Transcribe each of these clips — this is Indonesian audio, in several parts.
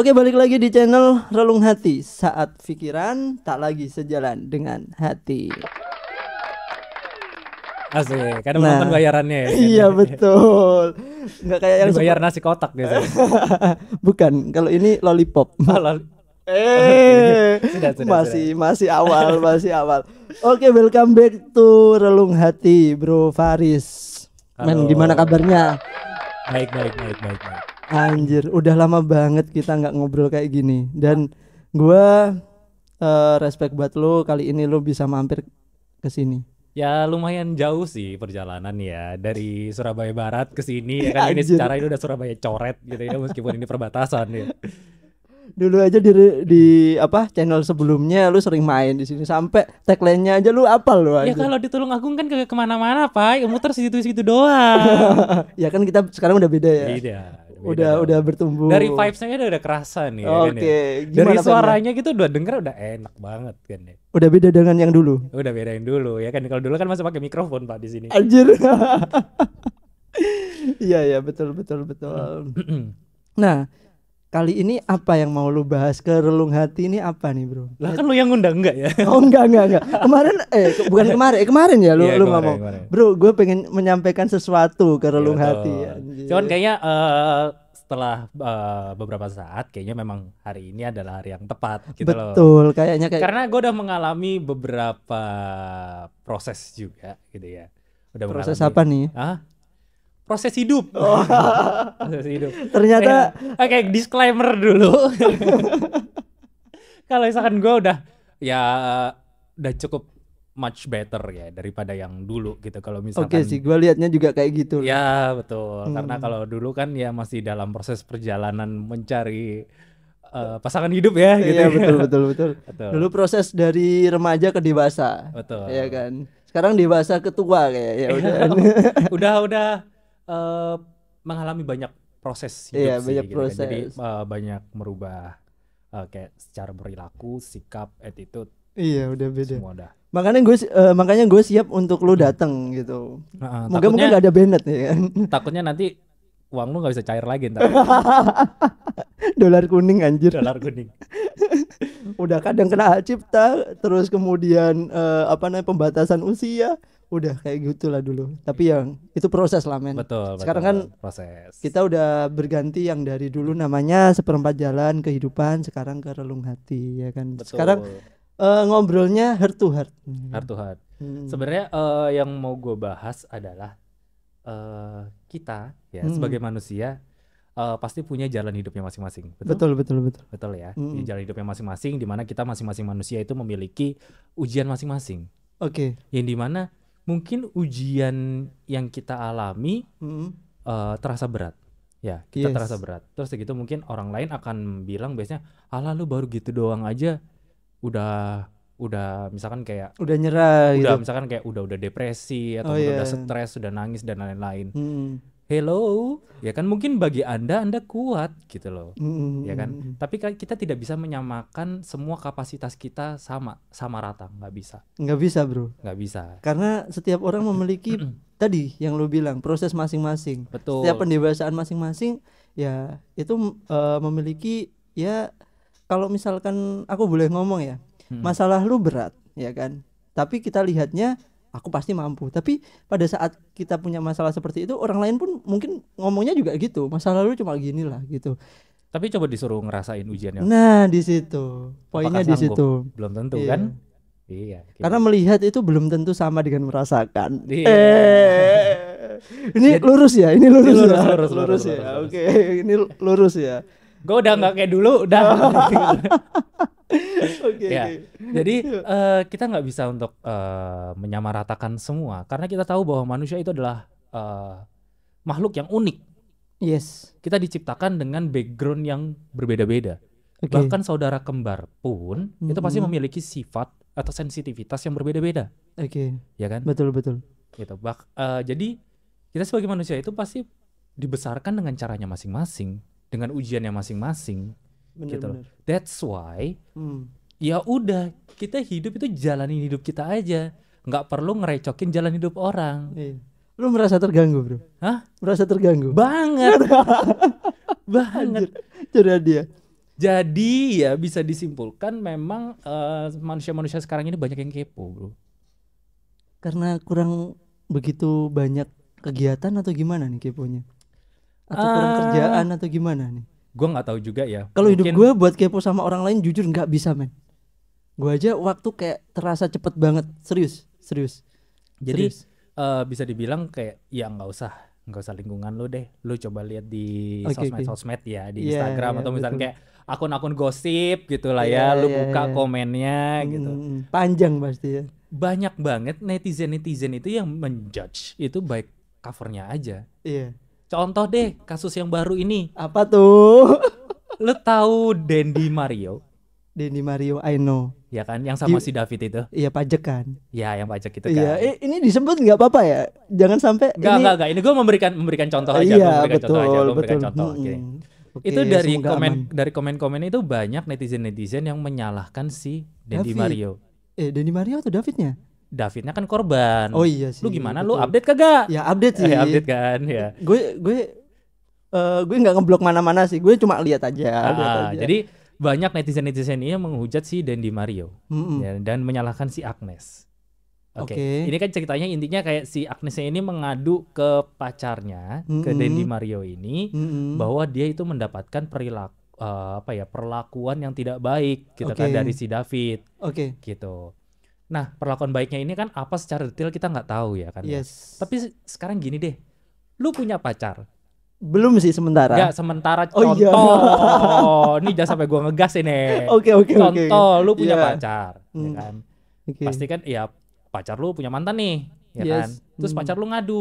Oke balik lagi di channel Relung Hati Saat pikiran tak lagi sejalan dengan hati Asik, karena nah, menonton bayarannya ya Iya betul Nggak kayak yang bayar nasi kotak biasanya gitu. Bukan, kalau ini lollipop oh, Eh, oh, iya. sudah, sudah, masih sudah. masih awal, masih awal. Oke, okay, welcome back to Relung Hati, Bro Faris. Halo. Men, gimana kabarnya? Baik, baik, baik, baik, baik. Anjir, udah lama banget kita nggak ngobrol kayak gini. Dan gua uh, respect buat lo, kali ini lo bisa mampir ke sini. Ya lumayan jauh sih perjalanan ya dari Surabaya Barat ke sini ya kan ini secara ini udah Surabaya coret gitu ya meskipun ini perbatasan ya. Dulu aja di, di apa channel sebelumnya lu sering main di sini sampai tagline-nya aja lu apa lu aja. Ya kalau di Tulung kan ke kemana-mana pak, ya muter situ-situ doang. ya kan kita sekarang udah beda ya. Beda udah udah bertumbuh. Dari vibesnya udah, udah kerasa nih. Ya kan Oke. Okay. Ya. kan, Dari suaranya gitu udah denger udah enak banget kan ya. Udah beda dengan yang dulu. Udah beda yang dulu ya kan. Kalau dulu kan masih pakai mikrofon Pak di sini. Anjir. Iya ya betul betul betul. nah, Kali ini apa yang mau lu bahas ke relung hati ini apa nih bro? Lah kan lu yang ngundang enggak ya? Oh enggak enggak enggak. Kemarin eh bukan iya. kemarin, eh kemarin ya lu yeah, lu kemarin, ngomong. Kemarin. Bro, gue pengen menyampaikan sesuatu ke relung yeah, hati. Ya. Cuman kayaknya uh, setelah uh, beberapa saat kayaknya memang hari ini adalah hari yang tepat gitu Betul, loh. Betul, kayaknya kayak Karena gue udah mengalami beberapa proses juga gitu ya. Udah proses mengalami, apa nih? Hah? proses hidup. Oh. proses hidup. Ternyata eh, oke okay, disclaimer dulu. Kalau misalkan gue udah ya udah cukup much better ya daripada yang dulu gitu kalau misalkan Oke okay, sih gue liatnya juga kayak gitu Ya betul hmm. karena kalau dulu kan ya masih dalam proses perjalanan mencari uh, pasangan hidup ya gitu Iya ya. betul betul betul betul Dulu proses dari remaja ke dewasa Betul Iya kan sekarang dewasa ke tua kayak ya udah udah udah uh, mengalami banyak proses hidup iya, sih, banyak gitu proses. Kan. jadi uh, banyak merubah uh, kayak secara perilaku sikap attitude iya udah beda udah makanya gue uh, makanya gue siap untuk lu hmm. datang gitu nah, uh, moga moga gak ada benet ya kan takutnya nanti uang lu nggak bisa cair lagi ntar dolar kuning anjir dolar kuning udah kadang kena hak cipta terus kemudian uh, apa namanya pembatasan usia udah kayak gitulah dulu tapi yang itu proses lah men betul sekarang kan proses kita udah berganti yang dari dulu namanya seperempat jalan kehidupan sekarang ke relung hati ya kan betul. sekarang uh, eh, ngobrolnya heart to heart heart to heart hmm. sebenarnya uh, yang mau gue bahas adalah uh, kita ya hmm. sebagai manusia uh, pasti punya jalan hidupnya masing-masing. Betul? betul, betul, betul. Betul ya. Mm. jalan hidupnya masing-masing di mana kita masing-masing manusia itu memiliki ujian masing-masing. Oke. Okay. Yang di mana mungkin ujian yang kita alami mm. uh, terasa berat. Ya, kita yes. terasa berat. Terus segitu mungkin orang lain akan bilang biasanya, "Alah lu baru gitu doang aja udah udah misalkan kayak udah nyerah udah gitu. misalkan kayak udah udah depresi atau oh, udah, yeah. udah iya. stres udah nangis dan lain-lain hmm hello ya kan mungkin bagi anda anda kuat gitu loh mm-hmm. ya kan tapi kita tidak bisa menyamakan semua kapasitas kita sama sama rata nggak bisa nggak bisa bro nggak bisa karena setiap orang memiliki tadi yang lo bilang proses masing-masing betul setiap pendewasaan masing-masing ya itu uh, memiliki ya kalau misalkan aku boleh ngomong ya hmm. masalah lu berat ya kan tapi kita lihatnya aku pasti mampu. Tapi pada saat kita punya masalah seperti itu, orang lain pun mungkin ngomongnya juga gitu. Masalah lu cuma gini lah gitu. Tapi coba disuruh ngerasain ujiannya. Nah, di situ. Poinnya di situ. Belum tentu iya. kan? Iya. Gitu. Karena melihat itu belum tentu sama dengan merasakan. Iya. Eh. Ini Jadi, lurus ya, ini lurus, ini lurus, ya. lurus, lurus, lurus, ya? lurus ya. Oke, ini lurus ya. Gue udah nggak kayak dulu, udah. okay, ya. Okay. Jadi uh, kita nggak bisa untuk uh, menyamaratakan semua karena kita tahu bahwa manusia itu adalah uh, makhluk yang unik. Yes. Kita diciptakan dengan background yang berbeda-beda. Okay. Bahkan saudara kembar pun mm-hmm. itu pasti mm-hmm. memiliki sifat atau sensitivitas yang berbeda-beda. Oke. Okay. Ya kan? Betul betul. Gitu. uh, jadi kita sebagai manusia itu pasti dibesarkan dengan caranya masing-masing, dengan ujian yang masing-masing bener, gitu Bener. That's why hmm. ya udah kita hidup itu jalanin hidup kita aja, nggak perlu ngerecokin jalan hidup orang. Iya. Lu merasa terganggu bro? Hah? Merasa terganggu? Banget, banget. Jadi dia. Jadi ya bisa disimpulkan memang eh, manusia-manusia uh, sekarang ini banyak yang kepo, bro. Karena kurang begitu banyak kegiatan atau gimana nih keponya? Atau uh, kurang ah. kerjaan atau gimana nih? gue nggak tahu juga ya kalau hidup gue buat kepo sama orang lain jujur nggak bisa men gue aja waktu kayak terasa cepet banget serius serius jadi serius. Uh, bisa dibilang kayak ya nggak usah nggak usah lingkungan lo deh lo coba lihat di okay, sosmed okay. sosmed ya di yeah, Instagram yeah, atau misalnya kayak akun-akun gosip gitulah yeah, ya lo yeah, buka yeah. komennya hmm, gitu panjang pasti ya banyak banget netizen netizen itu yang menjudge itu baik covernya aja iya yeah Contoh deh kasus yang baru ini. Apa tuh? Lu tahu Dendi Mario? Dendi Mario, I know. Ya kan, yang sama Di, si David itu. Iya pajak kan. Iya yang pajak itu iya, kan. Iya, ini disebut nggak apa-apa ya. Jangan sampai. Gak ini... gak gak. ini gue memberikan memberikan contoh aja. Iya memberikan betul. Contoh aja. memberikan betul. contoh. Hmm. Okay. Hmm. Oke, itu dari komen aman. dari komen-komen itu banyak netizen netizen yang menyalahkan si Dendi Mario. Eh Dendi Mario atau Davidnya? Davidnya kan korban. Oh iya sih. Lu gimana? Betul. Lu update kagak? Ya update ya, sih. Eh, update kan, ya. Gue gue uh, gue nggak ngeblok mana-mana sih. Gue cuma lihat aja, ah, aja. Jadi banyak netizen-netizen ini menghujat si Dendi Mario mm -hmm. ya, dan menyalahkan si Agnes. Oke. Okay. Okay. Ini kan ceritanya intinya kayak si Agnes ini mengadu ke pacarnya, mm -hmm. ke Dendi Mario ini mm -hmm. bahwa dia itu mendapatkan perilaku uh, apa ya, perlakuan yang tidak baik gitu okay. kan dari si David. Oke. Okay. Gitu. Nah, perlakuan baiknya ini kan apa secara detail kita nggak tahu ya kan. Ya. Yes. Tapi sekarang gini deh, lu punya pacar? Belum sih sementara. Ya sementara oh, iya. contoh. Iya. ini jangan sampai gua ngegas ini. Oke oke oke. Contoh, okay. lu punya yeah. pacar, ya hmm. ya kan. Okay. Pasti kan ya pacar lu punya mantan nih, ya yes. kan. Terus hmm. pacar lu ngadu,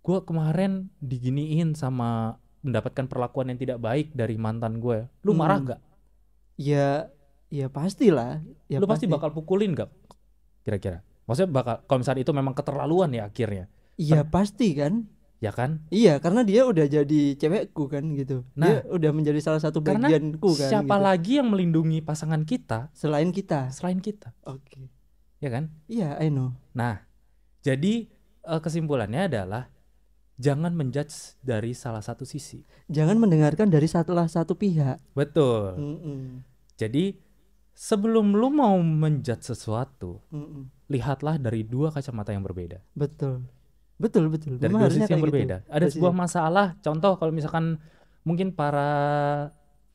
gua kemarin diginiin sama mendapatkan perlakuan yang tidak baik dari mantan gue. Lu hmm. marah nggak? Ya, ya pastilah. Ya lu pasti, pasti bakal pukulin gak kira-kira maksudnya bakal kalau misalnya itu memang keterlaluan ya akhirnya iya Ter kan? pasti kan ya kan iya karena dia udah jadi cewekku kan gitu nah dia udah menjadi salah satu bagianku kan siapa gitu. lagi yang melindungi pasangan kita selain kita selain kita oke okay. ya kan iya I know nah jadi eh, kesimpulannya adalah jangan menjudge dari salah satu sisi. Jangan mendengarkan dari salah satu pihak. Betul. Mm -mm. Jadi sebelum lu mau menjat sesuatu, Mm-mm. lihatlah dari dua kacamata yang berbeda. Betul. Betul, betul. Dari dua sisi yang gitu. berbeda. Gitu. Ada sebuah masalah, contoh kalau misalkan mungkin para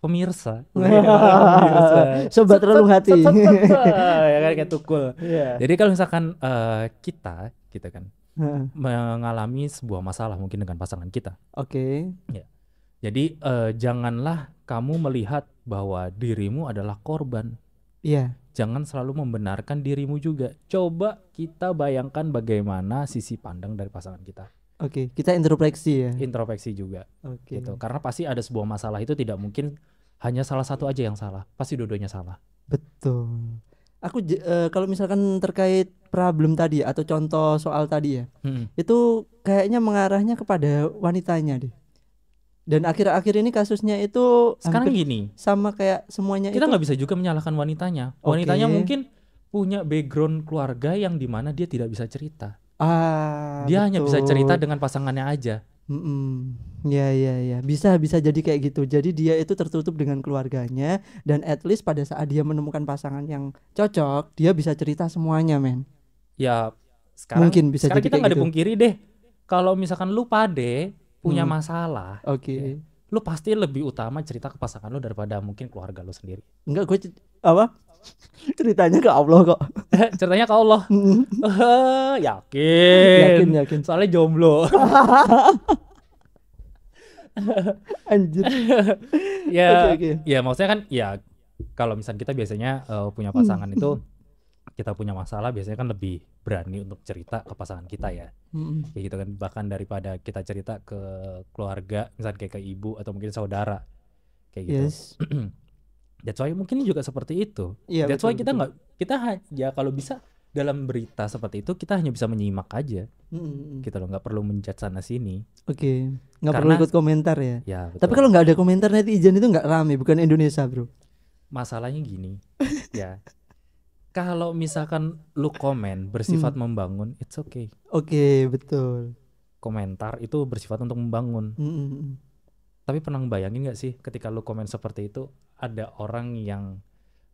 pemirsa, pemirsa. sobat terlalu hati. ya kan kayak tukul. Yeah. Jadi kalau misalkan uh, kita kita kan hmm. mengalami sebuah masalah mungkin dengan pasangan kita. Oke. Okay. Ya. Jadi uh, janganlah kamu melihat bahwa dirimu adalah korban Iya. Jangan selalu membenarkan dirimu juga. Coba kita bayangkan bagaimana sisi pandang dari pasangan kita. Oke, okay. kita introspeksi ya. Introspeksi juga. Oke. Okay. Gitu. Karena pasti ada sebuah masalah itu tidak mungkin hanya salah satu aja yang salah. Pasti dua-duanya salah. Betul. Aku uh, kalau misalkan terkait problem tadi atau contoh soal tadi ya, hmm. itu kayaknya mengarahnya kepada wanitanya deh dan akhir-akhir ini kasusnya itu sekarang gini sama kayak semuanya kita nggak bisa juga menyalahkan wanitanya wanitanya mungkin punya background keluarga yang dimana dia tidak bisa cerita ah dia betul. hanya bisa cerita dengan pasangannya aja mm -mm. Ya ya ya bisa bisa jadi kayak gitu jadi dia itu tertutup dengan keluarganya dan at least pada saat dia menemukan pasangan yang cocok dia bisa cerita semuanya men ya sekarang mungkin bisa sekarang jadi kita nggak gitu. dipungkiri deh kalau misalkan lu pade punya hmm. masalah, oke. Okay. Ya, lu pasti lebih utama cerita ke pasangan lu daripada mungkin keluarga lu sendiri. Enggak, gue apa? Ceritanya ke Allah kok. Eh, ceritanya ke Allah. Hmm. Eh, yakin. Yakin, yakin. Soalnya jomblo. Anjir. ya, okay, okay. ya maksudnya kan ya kalau misalnya kita biasanya uh, punya pasangan hmm. itu kita punya masalah biasanya kan lebih berani untuk cerita ke pasangan kita ya mm-hmm. kayak gitu kan bahkan daripada kita cerita ke keluarga misalnya kayak ke ibu atau mungkin saudara kayak gitu yes. that's why mungkin juga seperti itu yeah, that's betul, why kita nggak kita ya kalau bisa dalam berita seperti itu kita hanya bisa menyimak aja mm-hmm. kita gitu loh nggak perlu menjat sana sini oke okay. nggak perlu ikut komentar ya, ya tapi kalau nggak ada komentar netizen itu nggak rame bukan Indonesia bro masalahnya gini ya kalau misalkan lu komen bersifat hmm. membangun, it's okay. Oke, okay, betul. Komentar itu bersifat untuk membangun. Hmm. hmm, hmm. Tapi pernah bayangin nggak sih ketika lu komen seperti itu ada orang yang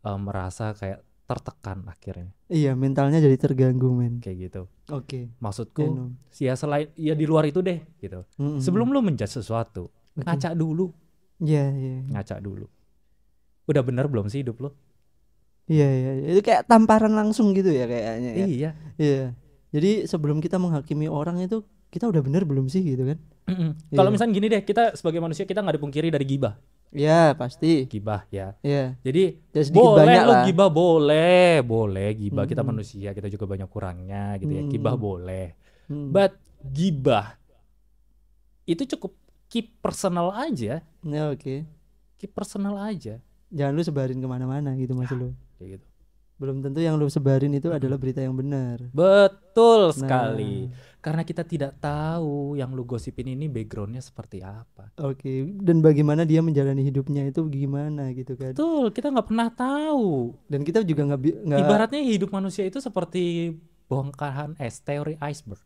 uh, merasa kayak tertekan akhirnya. Iya, mentalnya jadi terganggu, men. Kayak gitu. Oke. Okay. Maksudku, yeah, um. ya selain ya di luar itu deh, gitu. -hmm. hmm Sebelum lu menjudge sesuatu, okay. ngaca dulu. Iya, yeah, iya. Yeah. Ngaca dulu. Udah bener belum sih hidup lo? Iya, iya iya, itu kayak tamparan langsung gitu ya kayaknya. Ya? Iya. Iya. Jadi sebelum kita menghakimi orang itu kita udah bener belum sih gitu kan? Mm -mm. Yeah. Kalau misalnya gini deh, kita sebagai manusia kita nggak dipungkiri dari gibah. Iya yeah, pasti. Gibah ya. Iya. Yeah. Jadi ya, boleh lo gibah boleh, boleh gibah mm -hmm. kita manusia kita juga banyak kurangnya gitu ya. Mm -hmm. Gibah boleh, mm -hmm. but gibah itu cukup keep personal aja. Ya oke. Okay. Keep personal aja. Jangan lu sebarin kemana-mana gitu mas ya. Nah, lu kayak gitu belum tentu yang lu sebarin itu adalah berita yang benar. Betul nah. sekali. Karena kita tidak tahu yang lu gosipin ini backgroundnya seperti apa. Oke, dan bagaimana dia menjalani hidupnya itu gimana gitu kan? Betul, kita nggak pernah tahu. Dan kita juga nggak. Gak... Ibaratnya hidup manusia itu seperti bongkahan es teori iceberg.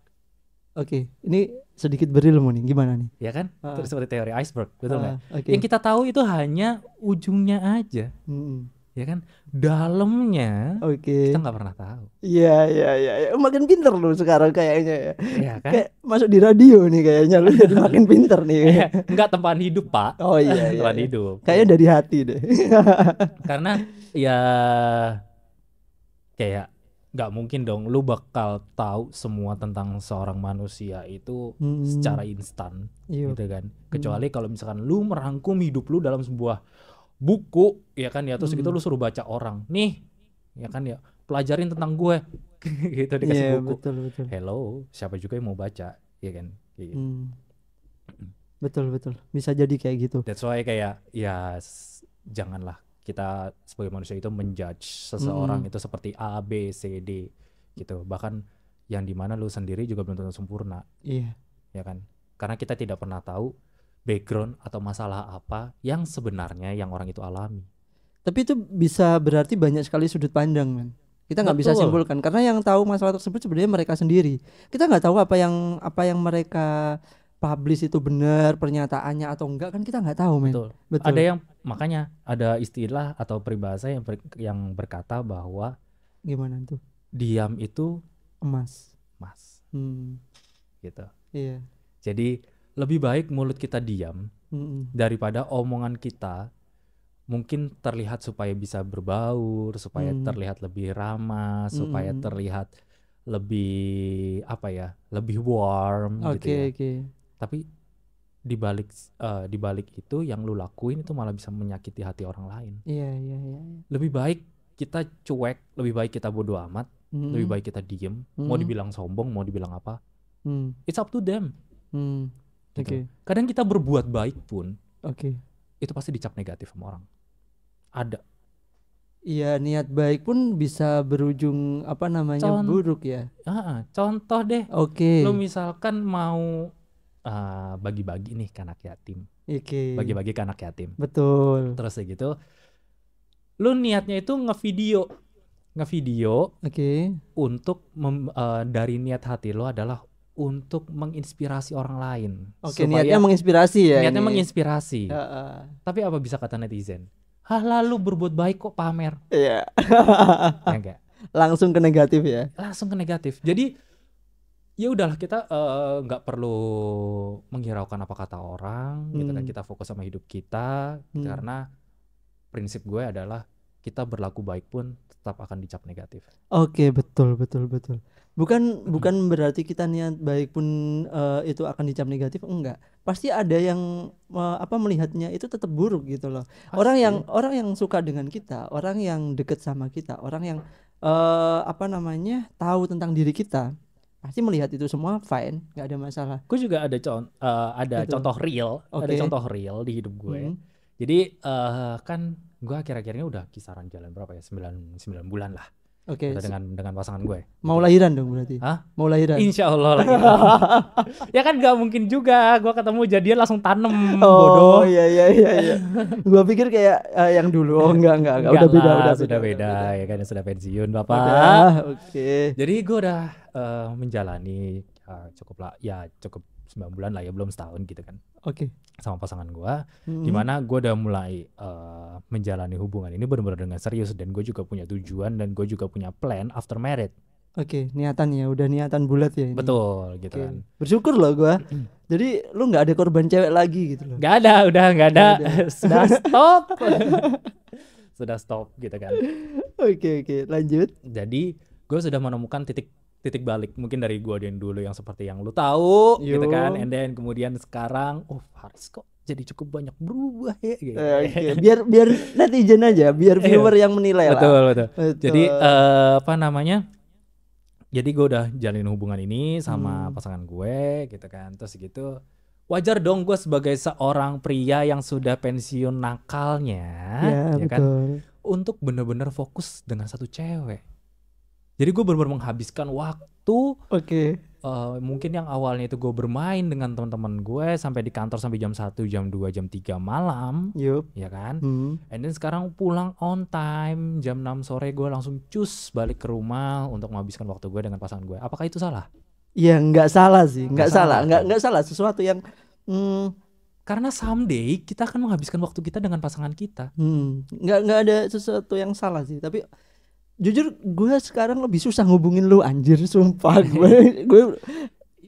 Oke, ini sedikit berilmu nih, gimana nih? Ya kan, uh. seperti teori iceberg, betul nggak? Uh, ah, okay. Yang kita tahu itu hanya ujungnya aja. -hmm ya kan dalamnya okay. kita nggak pernah tahu iya iya iya ya. makin pinter lu sekarang kayaknya ya, ya kan? kayak masuk di radio nih kayaknya lu jadi makin pinter nih ya, nggak tempat hidup pak oh iya, iya tempat iya. hidup kayaknya dari hati deh karena ya kayak nggak mungkin dong lu bakal tahu semua tentang seorang manusia itu hmm. secara instan iya. gitu kan hmm. kecuali hmm. kalau misalkan lu merangkum hidup lu dalam sebuah buku ya kan ya terus gitu hmm. gitu lu suruh baca orang nih ya kan ya pelajarin tentang gue gitu dikasih yeah, buku betul, betul. hello siapa juga yang mau baca ya kan gitu. Hmm. hmm. betul betul bisa jadi kayak gitu that's why kayak ya janganlah kita sebagai manusia itu menjudge seseorang hmm. itu seperti A B C D gitu bahkan yang dimana lu sendiri juga belum tentu sempurna iya yeah. ya kan karena kita tidak pernah tahu background atau masalah apa yang sebenarnya yang orang itu alami. Tapi itu bisa berarti banyak sekali sudut pandang, men. Kita nggak bisa simpulkan karena yang tahu masalah tersebut sebenarnya mereka sendiri. Kita nggak tahu apa yang apa yang mereka publish itu benar pernyataannya atau enggak kan kita nggak tahu, men. Betul. Betul. Ada yang makanya ada istilah atau peribahasa yang ber, yang berkata bahwa gimana tuh? Diam itu emas. Emas. Hmm. Gitu. Iya. Jadi lebih baik mulut kita diam mm-hmm. daripada omongan kita mungkin terlihat supaya bisa berbaur, supaya mm. terlihat lebih ramah, supaya mm. terlihat lebih apa ya, lebih warm okay, gitu ya. Okay. Tapi di balik uh, eh, di balik itu yang lu lakuin itu malah bisa menyakiti hati orang lain. Iya, yeah, iya, yeah, iya. Yeah. Lebih baik kita cuek, lebih baik kita bodoh amat, mm. lebih baik kita diem. Mm. Mau dibilang sombong, mau dibilang apa, mm. it's up to them. Mm. Gitu. Okay. Kadang kita berbuat baik pun, okay. itu pasti dicap negatif sama orang. Ada. Iya niat baik pun bisa berujung apa namanya Con buruk ya. Uh, contoh deh. Oke. Okay. Lu misalkan mau bagi ah, bagi-bagi nih ke anak yatim. Oke. Okay. Bagi-bagi ke anak yatim. Betul. Terus ya gitu. Lu niatnya itu ngevideo ngevideo. Oke. Okay. Untuk uh, dari niat hati lo adalah untuk menginspirasi orang lain. Oke, okay, niatnya menginspirasi ya. Niatnya ini. menginspirasi. Uh, uh. Tapi apa bisa kata netizen? Hah, lalu berbuat baik kok pamer. Iya. Ya enggak. Langsung ke negatif ya. Langsung ke negatif. Jadi ya udahlah kita eh, nggak uh, perlu menghiraukan apa kata orang gitu hmm. gitu kita fokus sama hidup kita hmm. karena prinsip gue adalah kita berlaku baik pun tetap akan dicap negatif. Oke, okay, betul betul betul bukan hmm. bukan berarti kita niat baik pun uh, itu akan dicap negatif enggak pasti ada yang uh, apa melihatnya itu tetap buruk gitu loh pasti. orang yang orang yang suka dengan kita orang yang deket sama kita orang yang uh, apa namanya tahu tentang diri kita pasti melihat itu semua fine nggak ada masalah gue juga ada con uh, ada Betul. contoh real okay. ada contoh real di hidup gue hmm. jadi uh, kan gue akhir-akhirnya udah kisaran jalan berapa ya sembilan sembilan bulan lah Oke. Okay. dengan dengan pasangan gue. Mau lahiran dong berarti? Hah? Mau lahiran? Insya Allah lagi. ya kan gak mungkin juga. Gue ketemu jadian langsung tanem. Oh bodoh. iya iya iya. iya. gue pikir kayak uh, yang dulu. Oh enggak enggak enggak. Udah, beda, udah, sudah beda, beda ya kan sudah pensiun bapak. Oke. Okay. Jadi gue udah uh, menjalani uh, cukup lah ya cukup sembilan bulan lah ya belum setahun gitu kan. Oke. Okay. Sama pasangan gue, mm-hmm. dimana gue udah mulai uh, menjalani hubungan ini benar-benar dengan serius dan gue juga punya tujuan dan gue juga punya plan after marriage. Oke, okay, niatan ya, udah niatan bulat ya. Ini. Betul, gitu okay. kan. Bersyukur loh gue. Jadi lu nggak ada korban cewek lagi gitu loh. Gak ada, udah nggak ada. Gak ada. Sudah stop. sudah stop gitu kan. Oke okay, oke, okay, lanjut. Jadi gue sudah menemukan titik titik balik mungkin dari gua dan dulu yang seperti yang lu tahu gitu Yo. gitu kan and then kemudian sekarang oh harus kok jadi cukup banyak berubah ya gitu. Okay. Ya, iya. biar biar netizen aja biar iya. viewer yang menilai betul, lah betul betul jadi uh, apa namanya jadi gua udah jalin hubungan ini sama hmm. pasangan gue gitu kan terus gitu wajar dong gue sebagai seorang pria yang sudah pensiun nakalnya iya, ya, ya betul. kan untuk bener-bener fokus dengan satu cewek jadi gue benar-benar menghabiskan waktu. Oke. Okay. Uh, eh, mungkin yang awalnya itu gue bermain dengan teman-teman gue sampai di kantor sampai jam 1, jam 2, jam 3 malam. Yup. Ya kan? Hmm. And then sekarang pulang on time, jam 6 sore gue langsung cus balik ke rumah untuk menghabiskan waktu gue dengan pasangan gue. Apakah itu salah? Ya nggak salah sih, nggak salah, nggak nggak salah sesuatu yang hmm, karena someday kita akan menghabiskan waktu kita dengan pasangan kita. Hmm, nggak nggak ada sesuatu yang salah sih, tapi jujur gue sekarang lebih susah ngubungin lu anjir sumpah gue gue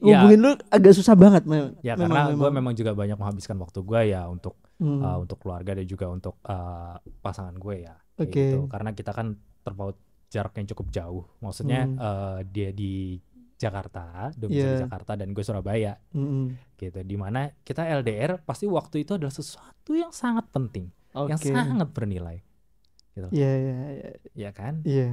ya. ngubungin ya. lu agak susah banget memang. Ya memang, karena gue memang juga banyak menghabiskan waktu gue ya untuk hmm. uh, untuk keluarga dan juga untuk uh, pasangan gue ya. Oke. Okay. Gitu. Karena kita kan terpaut jarak yang cukup jauh. Maksudnya hmm. uh, dia di Jakarta, domisili yeah. Di ya. Jakarta dan gue Surabaya. Hmm. Gitu. Dimana kita LDR pasti waktu itu adalah sesuatu yang sangat penting, okay. yang sangat bernilai gitu iya yeah, iya yeah, iya yeah. Iya kan iya yeah.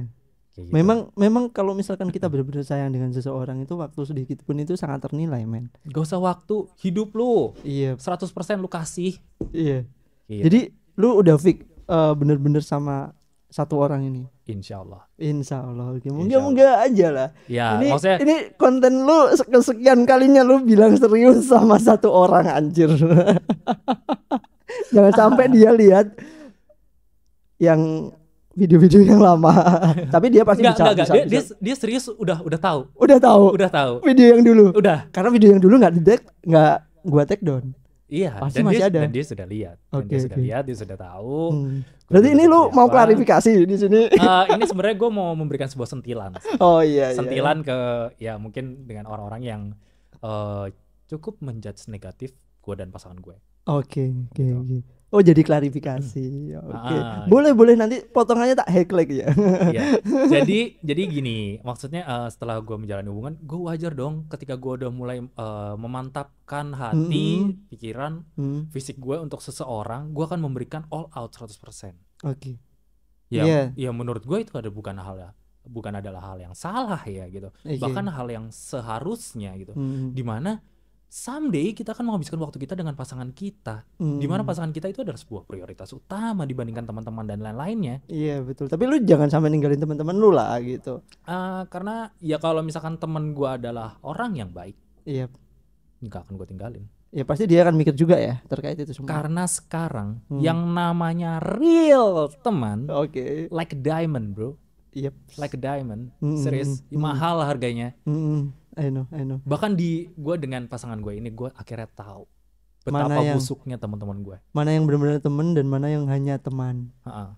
gitu. Memang memang kalau misalkan kita benar-benar sayang dengan seseorang itu waktu sedikit pun itu sangat ternilai, men. Gak usah waktu, hidup lu. Iya. 100% lu kasih. Iya. Gitu. Jadi lu udah fix uh, eh, bener-bener sama satu orang ini. Insya Allah. Insya Allah. Oke, mungkin mungkin aja lah. Ya, ini, maksudnya ini konten lu kesekian kalinya lu bilang serius sama satu orang anjir. Jangan sampai dia lihat yang video-video yang lama. Tapi dia pasti nggak, bisa, nggak, bisa, dia, bisa. Dia, dia serius udah udah tahu. Udah tahu. Udah tahu. Video yang dulu. Udah. Karena video yang dulu nggak di nggak gua take down. Iya, pasti masih dia, ada. Dan dia sudah lihat. Okay, dia okay. sudah lihat, dia sudah tahu. Hmm. Berarti ini lu apa. mau klarifikasi di sini. Uh, ini sebenarnya gue mau memberikan sebuah sentilan. oh iya. iya, iya. Sentilan iya. ke ya mungkin dengan orang-orang yang uh, cukup menjudge negatif gue dan pasangan gue. Oke, okay, oke, okay, gitu. oke. Okay. Oh jadi klarifikasi. Hmm. Oke. Okay. Ah, iya. boleh boleh nanti potongannya tak hack ya. Iya. Jadi jadi gini, maksudnya uh, setelah gue menjalani hubungan, gue wajar dong ketika gue udah mulai uh, memantapkan hati, hmm. pikiran, hmm. fisik gue untuk seseorang, gue akan memberikan all out 100%. Oke. Okay. Ya, yeah. ya menurut gue itu ada bukan hal ya bukan adalah hal yang salah ya gitu. Okay. Iya. Bahkan hal yang seharusnya gitu. Hmm. Dimana someday kita akan menghabiskan waktu kita dengan pasangan kita, hmm. dimana pasangan kita itu adalah sebuah prioritas utama dibandingkan teman-teman dan lain-lainnya. Iya betul. Tapi lu jangan sampai ninggalin teman-teman lu lah gitu. Uh, karena ya kalau misalkan teman gua adalah orang yang baik, iya, nggak akan gue tinggalin. Ya pasti dia akan mikir juga ya terkait itu semua. Karena sekarang hmm. yang namanya real teman, oke, okay. like diamond bro. Yep. Like a diamond, mm -hmm. serius, mm -hmm. mahal harganya. Mm -hmm, hmm. I know, I know. Bahkan di gue dengan pasangan gue ini gue akhirnya tahu betapa mana yang, busuknya teman-teman gue. Mana yang benar-benar teman dan mana yang hanya teman. Uh-uh.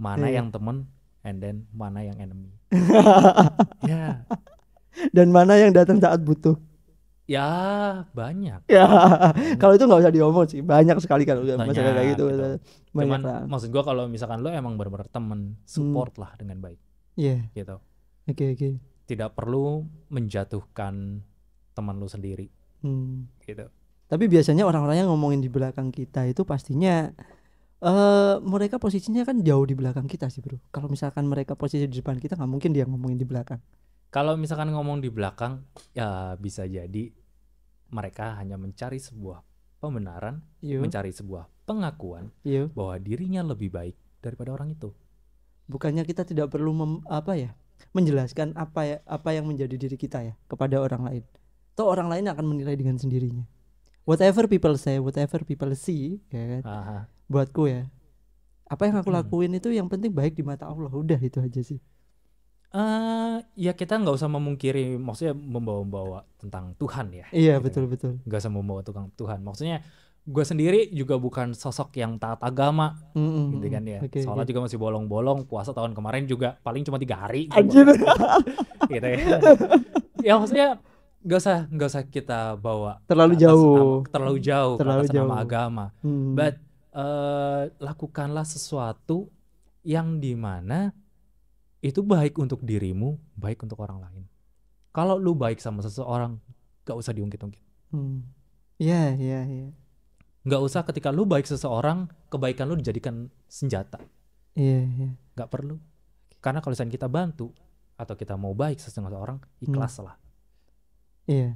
Mana yeah. yang teman and then mana yang enemy. ya. yeah. Dan mana yang datang saat butuh. Ya banyak. Ya kalau itu nggak usah diomong sih banyak sekali kan udah masalah kayak gitu. gitu. Banyak Cuman lah. maksud gue kalau misalkan lo emang benar-benar temen support hmm. lah dengan baik. Iya. Yeah. Gitu. Oke okay, oke. Okay tidak perlu menjatuhkan teman lu sendiri hmm. gitu tapi biasanya orang-orang yang ngomongin di belakang kita itu pastinya uh, mereka posisinya kan jauh di belakang kita sih bro kalau misalkan mereka posisi di depan kita nggak mungkin dia ngomongin di belakang kalau misalkan ngomong di belakang ya bisa jadi mereka hanya mencari sebuah pembenaran Yo. Iya. mencari sebuah pengakuan Yo. Iya. bahwa dirinya lebih baik daripada orang itu bukannya kita tidak perlu mem, apa ya menjelaskan apa ya apa yang menjadi diri kita ya kepada orang lain. Toh orang lain akan menilai dengan sendirinya. Whatever people say, whatever people see, ya kan? Aha. Buatku ya. Apa yang aku hmm. lakuin hmm. itu yang penting baik di mata Allah. Udah itu aja sih. Uh, ya kita nggak usah memungkiri, maksudnya membawa-bawa tentang Tuhan ya. Iya gitu. betul betul. Nggak usah membawa tukang Tuhan. Maksudnya gue sendiri juga bukan sosok yang taat agama mm -hmm. gitu kan ya okay, sholat okay. juga masih bolong-bolong puasa tahun kemarin juga paling cuma tiga hari gitu. Anjir. gitu ya ya maksudnya gak usah gak usah kita bawa terlalu jauh nama, terlalu jauh terlalu jauh nama agama hmm. but uh, lakukanlah sesuatu yang dimana itu baik untuk dirimu baik untuk orang lain kalau lu baik sama seseorang gak usah diungkit-ungkit iya hmm. iya yeah, iya yeah nggak usah ketika lu baik seseorang kebaikan lu dijadikan senjata iya yeah, iya yeah. nggak perlu karena kalau misalnya kita bantu atau kita mau baik seseorang hmm. ikhlas lah iya yeah.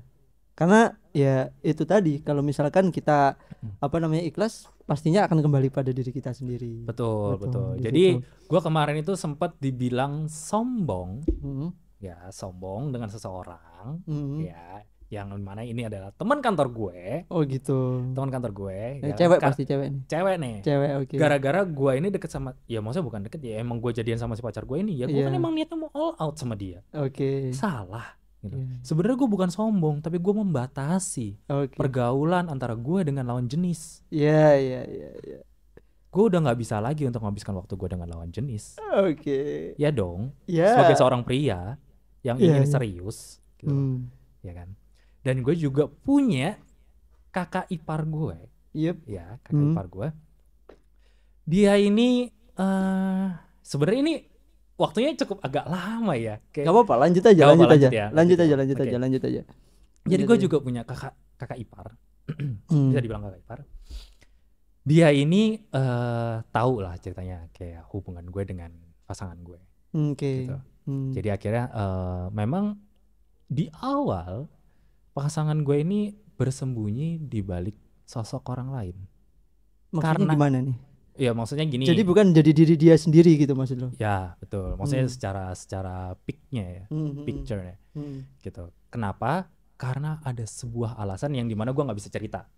karena ya itu tadi kalau misalkan kita hmm. apa namanya ikhlas pastinya akan kembali pada diri kita sendiri betul betul, betul. jadi gue kemarin itu sempat dibilang sombong hmm. ya sombong dengan seseorang hmm. ya yang mana ini adalah teman kantor gue. Oh gitu. Teman kantor gue. Eh, ya, gara, cewek kan? pasti cewek nih. Cewek nih. Cewek oke. Okay. Gara-gara gue ini deket sama, ya maksudnya bukan deket ya, emang gue jadian sama si pacar gue ini ya. Gue yeah. kan emang niatnya mau all out sama dia. Oke. Okay. Salah. Gitu. Yeah. Sebenarnya gue bukan sombong, tapi gue membatasi okay. pergaulan antara gue dengan lawan jenis. Iya ya, iya. Ya. Gue udah nggak bisa lagi untuk menghabiskan waktu gue dengan lawan jenis. Oke. Okay. Ya dong. Yeah. Sebagai seorang pria yang iya, ingin yeah. serius, gitu. Hmm. ya kan dan gue juga punya kakak ipar gue yep. ya kakak hmm. ipar gue dia ini uh, sebenarnya ini waktunya cukup agak lama ya kayak apa-apa lanjut aja lanjut, ya, ya. aja. Lanjut, aja lanjut aja lanjut aja jadi gue juga punya kakak kakak ipar hmm. bisa dibilang kakak ipar dia ini uh, eh, tahu lah ceritanya kayak hubungan gue dengan pasangan gue. Hmm, oke. Okay. Gitu. Hmm. Jadi akhirnya uh, memang di awal pasangan gue ini bersembunyi di balik sosok orang lain. Maksudnya Karena, gimana nih? Ya maksudnya gini. Jadi bukan jadi diri dia sendiri gitu maksud lo? Ya betul. Maksudnya hmm. secara secara picnya ya, hmm, hmm, hmm. picture hmm. gitu. Kenapa? Karena ada sebuah alasan yang dimana gue nggak bisa cerita.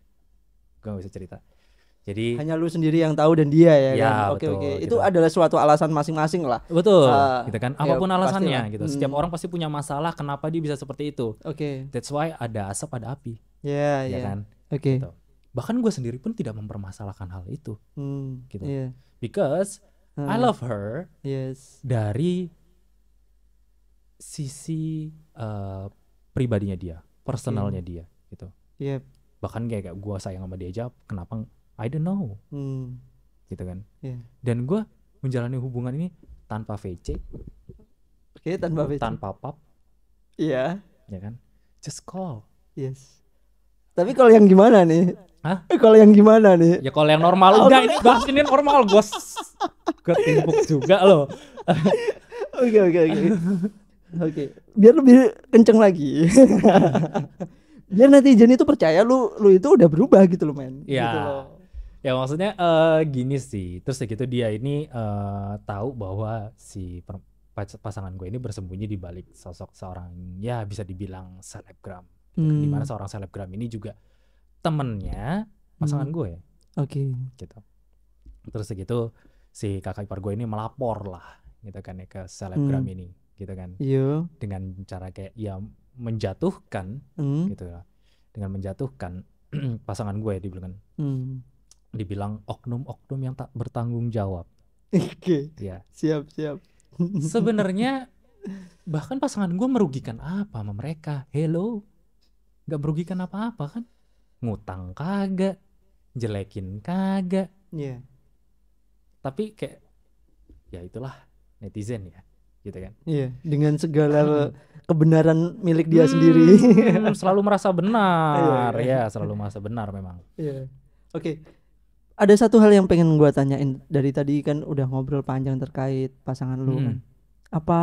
Gue nggak bisa cerita. Jadi hanya lu sendiri yang tahu dan dia ya, ya kan. Oke betul, oke. Gitu. Itu kan. adalah suatu alasan masing-masing lah. Betul. Uh, gitu kan. Iya, Apapun ya, alasannya pastilah. gitu. Hmm. Setiap orang pasti punya masalah kenapa dia bisa seperti itu. Oke. Okay. That's why ada asap ada api. Iya yeah, ya yeah. kan. Oke. Okay. Gitu. Bahkan gue sendiri pun tidak mempermasalahkan hal itu. Hmm. Gitu. Yeah. Because hmm. I love her. Yes. Dari sisi uh, pribadinya dia, personalnya okay. dia gitu. Yep. Bahkan kayak gue sayang sama dia aja, kenapa I don't know hmm. gitu kan yeah. dan gue menjalani hubungan ini tanpa VC oke okay, tanpa VC tanpa pap iya yeah. ya kan just call yes tapi kalau yang gimana nih Hah? Eh, kalau yang gimana nih? Ya kalau yang normal oh, ini bahas ini normal gue gue timpuk juga loh. Oke oke oke. Oke, biar lebih kenceng lagi. biar nanti Jenny itu percaya lu lu itu udah berubah gitu loh men. Iya. Gitu loh ya maksudnya uh, gini sih terus gitu dia ini uh, tahu bahwa si pasangan gue ini bersembunyi di balik sosok seorang ya bisa dibilang selebgram gitu kan. hmm. dimana seorang selebgram ini juga temennya pasangan hmm. gue oke okay. gitu terus gitu si kakak ipar gue ini melapor lah gitu kan ya ke selebgram hmm. ini gitu kan iya dengan cara kayak ya menjatuhkan hmm. gitu dengan menjatuhkan pasangan gue ya dibilang kan hmm dibilang oknum-oknum yang tak bertanggung jawab. Oke. Ya. Siap, siap. Sebenarnya bahkan pasangan gue merugikan apa sama mereka? Hello, nggak merugikan apa-apa kan? Ngutang kagak, jelekin kagak. Iya. Yeah. Tapi kayak ya itulah netizen ya, gitu kan? Iya. Yeah, dengan segala kebenaran milik dia hmm, sendiri. selalu merasa benar, ya, selalu merasa benar memang. Iya. Yeah. Oke. Okay ada satu hal yang pengen gue tanyain dari tadi kan udah ngobrol panjang terkait pasangan lu kan. hmm. kan. Apa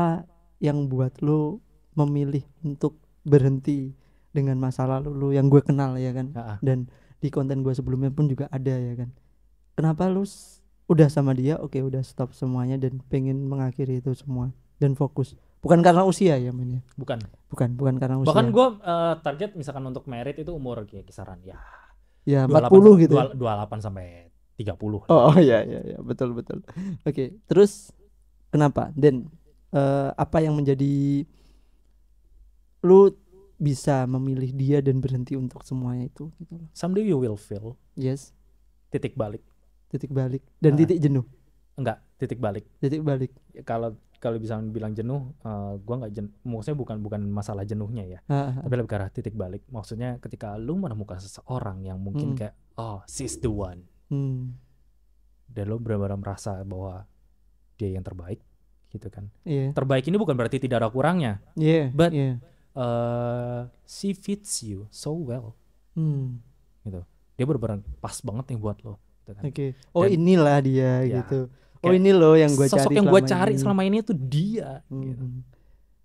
yang buat lu memilih untuk berhenti dengan masa lalu lu yang gue kenal ya kan? Uh -uh. Dan di konten gue sebelumnya pun juga ada ya kan. Kenapa lu udah sama dia, oke okay, udah stop semuanya dan pengen mengakhiri itu semua dan fokus. Bukan karena usia ya mainnya. Bukan. Bukan, bukan karena usia. Bahkan gue uh, target misalkan untuk merit itu umur kayak kisaran ya Ya, empat puluh gitu. Ya? puluh delapan sampai 30. Oh, oh ya ya ya, betul betul. Oke, okay. terus kenapa? Dan uh, eh, apa yang menjadi lu bisa memilih dia dan berhenti untuk semuanya itu gitu loh. Someday you will feel. Yes. Titik balik. Titik balik dan nah. titik jenuh. Enggak, titik balik. Titik balik. Ya, kalau kalau bisa bilang jenuh, uh, eh, gue nggak jenuh. Maksudnya bukan bukan masalah jenuhnya ya, uh, uh. tapi lebih ke arah titik balik. Maksudnya ketika lu menemukan seseorang yang mungkin hmm. kayak oh she's the one, hmm. dan lu benar-benar merasa bahwa dia yang terbaik, gitu kan. Yeah. Terbaik ini bukan berarti tidak ada kurangnya, yeah, but yeah. Iya. Uh, she fits you so well, hmm. gitu. Dia benar-benar pas banget nih buat lo. Gitu kan. Oke. Okay. Oh dan, inilah dia ya, gitu oh ini loh yang gue sosok cari yang gue cari selama ini itu dia hmm. gitu.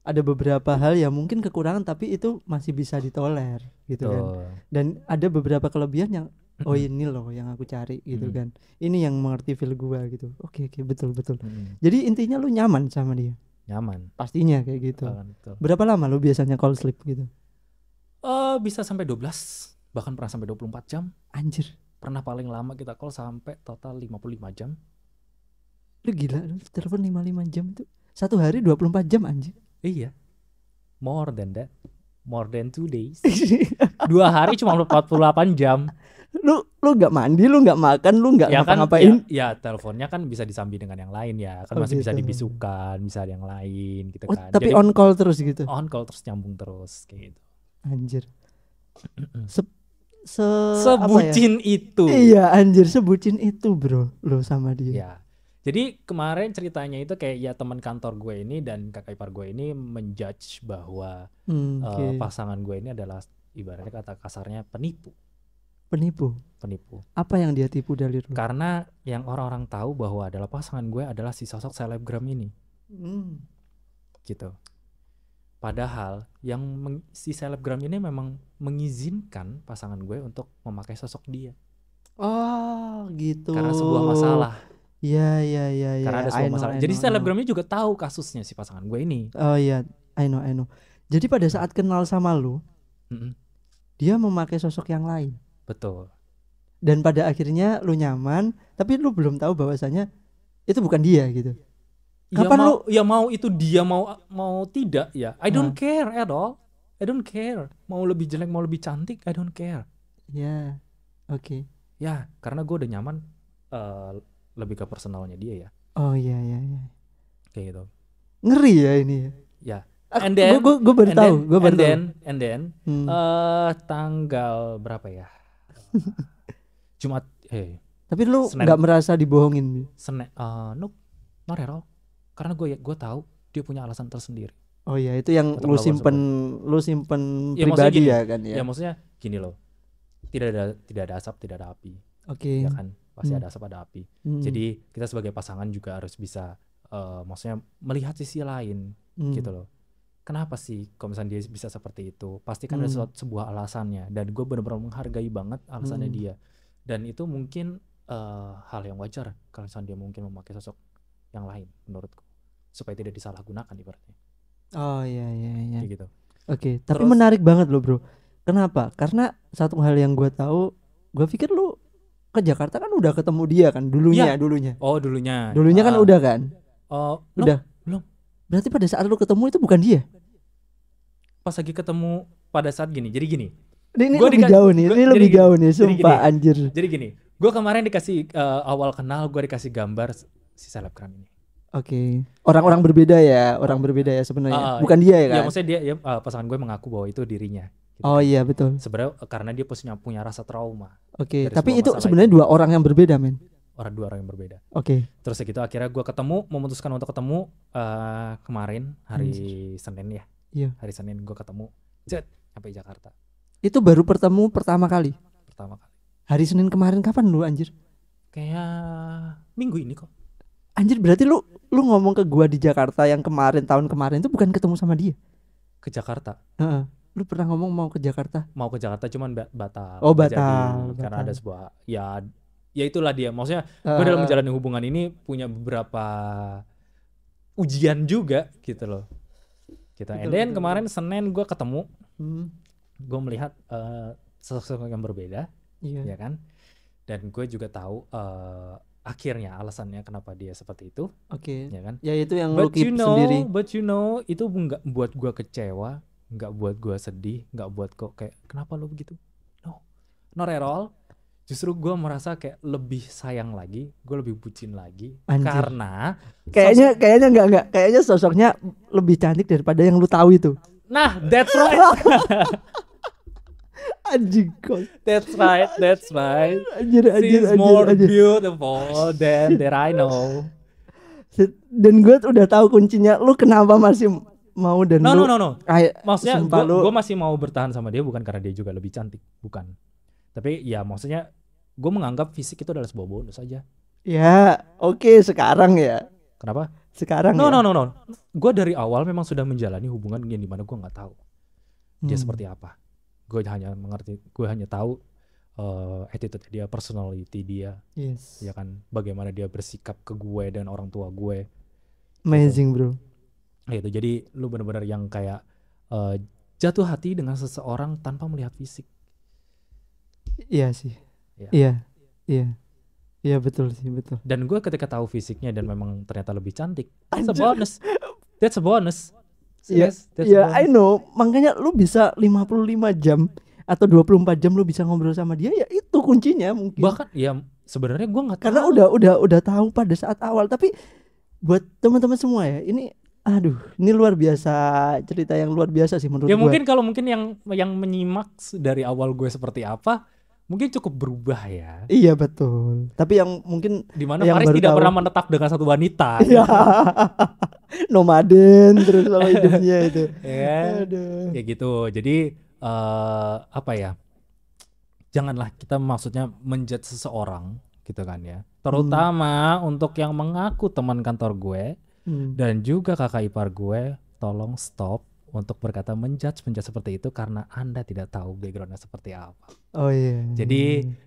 ada beberapa hal yang mungkin kekurangan tapi itu masih bisa ditoler gitu oh. kan dan ada beberapa kelebihan yang oh hmm. ini loh yang aku cari gitu hmm. kan ini yang mengerti feel gue gitu oke okay, oke okay, betul betul hmm. jadi intinya lu nyaman sama dia nyaman pastinya kayak gitu berapa lama lu biasanya call sleep gitu uh, bisa sampai 12 bahkan pernah sampai 24 jam anjir pernah paling lama kita call sampai total 55 jam lu gila lu telepon 55 jam itu satu hari 24 jam anjir iya more than that more than two days dua hari cuma 48 jam lu lu nggak mandi lu nggak makan lu nggak ya kan, ngapa-ngapain kan, ya, ya teleponnya kan bisa disambi dengan yang lain ya kan oh, masih gitu. bisa iya. dibisukan bisa ada yang lain gitu oh, kan tapi Jadi, on call terus gitu on call terus nyambung terus kayak gitu anjir se se ya? sebucin ya? itu iya anjir sebucin itu bro lu sama dia ya jadi kemarin ceritanya itu kayak ya teman kantor gue ini dan kakak ipar gue ini menjudge bahwa hmm, eh, okay. uh, pasangan gue ini adalah ibaratnya kata kasarnya penipu. Penipu. Penipu. Apa yang dia tipu dari lu? Karena yang orang-orang tahu bahwa adalah pasangan gue adalah si sosok selebgram ini. Hmm. Gitu. Padahal yang si selebgram ini memang mengizinkan pasangan gue untuk memakai sosok dia. Oh, gitu. Karena sebuah masalah Iya iya iya. iya. Karena ada semua know, masalah. Know, Jadi selebgramnya juga tahu kasusnya si pasangan gue ini. Oh iya, I know I know. Jadi pada hmm. saat kenal sama lu, mm-hmm. dia memakai sosok yang lain. Betul. Dan pada akhirnya lu nyaman, tapi lu belum tahu bahwasanya itu bukan dia gitu. Kapan ya mau, lu ya mau itu dia mau mau tidak ya. I don't nah. care at all. I don't care. Mau lebih jelek, mau lebih cantik, I don't care. Ya. Yeah. Oke. Okay. Ya, karena gue udah nyaman uh, lebih ke personalnya dia ya oh iya iya iya kayak gitu ngeri ya ini ya yeah. and then gue gue baru tahu gue baru and then and then hmm. uh, tanggal berapa ya Jumat eh hey, tapi lu nggak merasa dibohongin Senin uh, eh, no not karena gue ya, gue tahu dia punya alasan tersendiri oh iya itu yang Atau lu simpen lu simpen ya, pribadi gini, ya kan ya ya maksudnya gini loh tidak ada tidak ada asap tidak ada api oke okay. ya kan pasti hmm. ada asap ada api hmm. jadi kita sebagai pasangan juga harus bisa uh, maksudnya melihat sisi lain hmm. gitu loh kenapa sih kalau misalnya dia bisa seperti itu pasti kan hmm. ada sesuatu, sebuah alasannya dan gue benar-benar menghargai banget alasannya hmm. dia dan itu mungkin uh, hal yang wajar kalau misalnya dia mungkin memakai sosok yang lain menurutku supaya tidak disalahgunakan ibaratnya oh iya iya iya gitu oke okay, tapi Terus, menarik banget loh bro kenapa karena satu hal yang gue tahu gue pikir lu ke kan Jakarta kan udah ketemu dia kan dulunya ya. dulunya. Oh dulunya. Dulunya kan ah. udah kan. Oh uh, udah belum. Berarti pada saat lu ketemu itu bukan dia. Pas lagi ketemu pada saat gini jadi gini. Ini, ini gua lebih jauh nih, gua, ini lebih jauh nih, sumpah jadi anjir. Jadi gini, gue kemarin dikasih uh, awal kenal gue dikasih gambar si selebgram ini. Oke. Okay. Orang-orang berbeda ya, orang oh. berbeda ya sebenarnya. Uh, Bukan iya. dia ya iya, kan? Ya maksudnya dia ya, uh, pasangan gue mengaku bahwa itu dirinya. Gitu. Oh kan. iya betul. Sebenarnya eh, karena dia punya punya rasa trauma. Oke. Okay. Tapi itu sebenarnya dua orang yang berbeda men. Orang dua orang yang berbeda. Oke. Okay. Terus ya gitu akhirnya gue ketemu memutuskan untuk ketemu uh, kemarin hari hmm. Senin ya. Iya. Hari Senin gue ketemu. Jet sampai Jakarta. Itu baru pertemu pertama kali. Pertama kali. Hari Senin kemarin kapan lu anjir? Kayak minggu ini kok. Anjir berarti lu lu ngomong ke gua di Jakarta yang kemarin tahun kemarin itu bukan ketemu sama dia ke Jakarta. Uh -uh lu pernah ngomong mau ke Jakarta? Mau ke Jakarta cuman batal. Oh, batal. Jadi, karena ada sebuah ya ya itulah dia. Maksudnya uh, eh. gue dalam menjalani hubungan ini punya beberapa ujian juga gitu loh. Gitu. Dan And kemarin Senin gue ketemu. Hmm. Gue melihat uh, eh, sosok yang berbeda, iya. ya kan? Dan gue juga tahu uh, akhirnya alasannya kenapa dia seperti itu. Oke. Okay. Ya kan? Ya itu yang but lu you know, sendiri. But you know itu enggak buat gua kecewa nggak buat gue sedih nggak buat kok kayak kenapa lo begitu no not at all justru gue merasa kayak lebih sayang lagi gue lebih bucin lagi Anjir. karena kayaknya sosok... kayaknya nggak nggak kayaknya sosoknya lebih cantik daripada yang lu tahu itu nah that's right anjing kok that's right that's right anjir, anjir, she's anjir, more anjir. beautiful than that I know dan gue udah tahu kuncinya lu kenapa masih mau dan no, lu. No no no. I, maksudnya gue lu... Gua masih mau bertahan sama dia bukan karena dia juga lebih cantik, bukan. Tapi ya maksudnya gue menganggap fisik itu adalah sebuah bonus saja Ya, oke okay, sekarang ya. Kenapa? Sekarang. No ya? no no no. Gue dari awal memang sudah menjalani hubungan yang dimana gue nggak tahu dia hmm. seperti apa. Gue hanya mengerti, gue hanya tahu uh, attitude dia, personality dia, yes. ya kan, bagaimana dia bersikap ke gue dan orang tua gue. Amazing bro gitu jadi lu bener-bener yang kayak uh, jatuh hati dengan seseorang tanpa melihat fisik iya sih iya iya iya, iya betul sih betul dan gue ketika tahu fisiknya dan memang ternyata lebih cantik that's a bonus that's a bonus yes yeah, yeah, I know makanya lu bisa 55 jam atau 24 jam lu bisa ngobrol sama dia ya itu kuncinya mungkin bahkan ya sebenarnya gue nggak karena tahu. udah udah udah tahu pada saat awal tapi buat teman-teman semua ya ini aduh ini luar biasa cerita yang luar biasa sih menurut gue. ya mungkin kalau mungkin yang yang menyimak dari awal gue seperti apa mungkin cukup berubah ya iya betul tapi yang mungkin mana mana Faris tidak tahu. pernah menetap dengan satu wanita ya. nomaden terus sama hidupnya itu ya kan? aduh. ya gitu jadi uh, apa ya janganlah kita maksudnya menjudge seseorang gitu kan ya terutama hmm. untuk yang mengaku teman kantor gue Hmm. Dan juga kakak ipar gue, tolong stop untuk berkata menjudge menjudge seperti itu karena anda tidak tahu backgroundnya seperti apa. Oh iya. Yeah. Jadi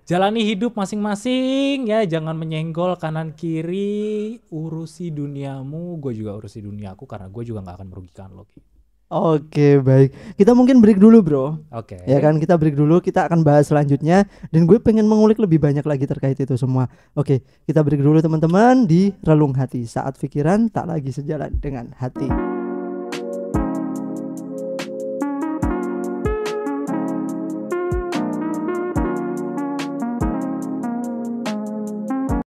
jalani hidup masing-masing ya, jangan menyenggol kanan kiri, urusi duniamu, gue juga urusi duniaku karena gue juga nggak akan merugikan lo gitu. Oke baik kita mungkin break dulu bro. Oke. Okay. Ya kan kita break dulu kita akan bahas selanjutnya dan gue pengen mengulik lebih banyak lagi terkait itu semua. Oke kita break dulu teman-teman di relung hati saat pikiran tak lagi sejalan dengan hati.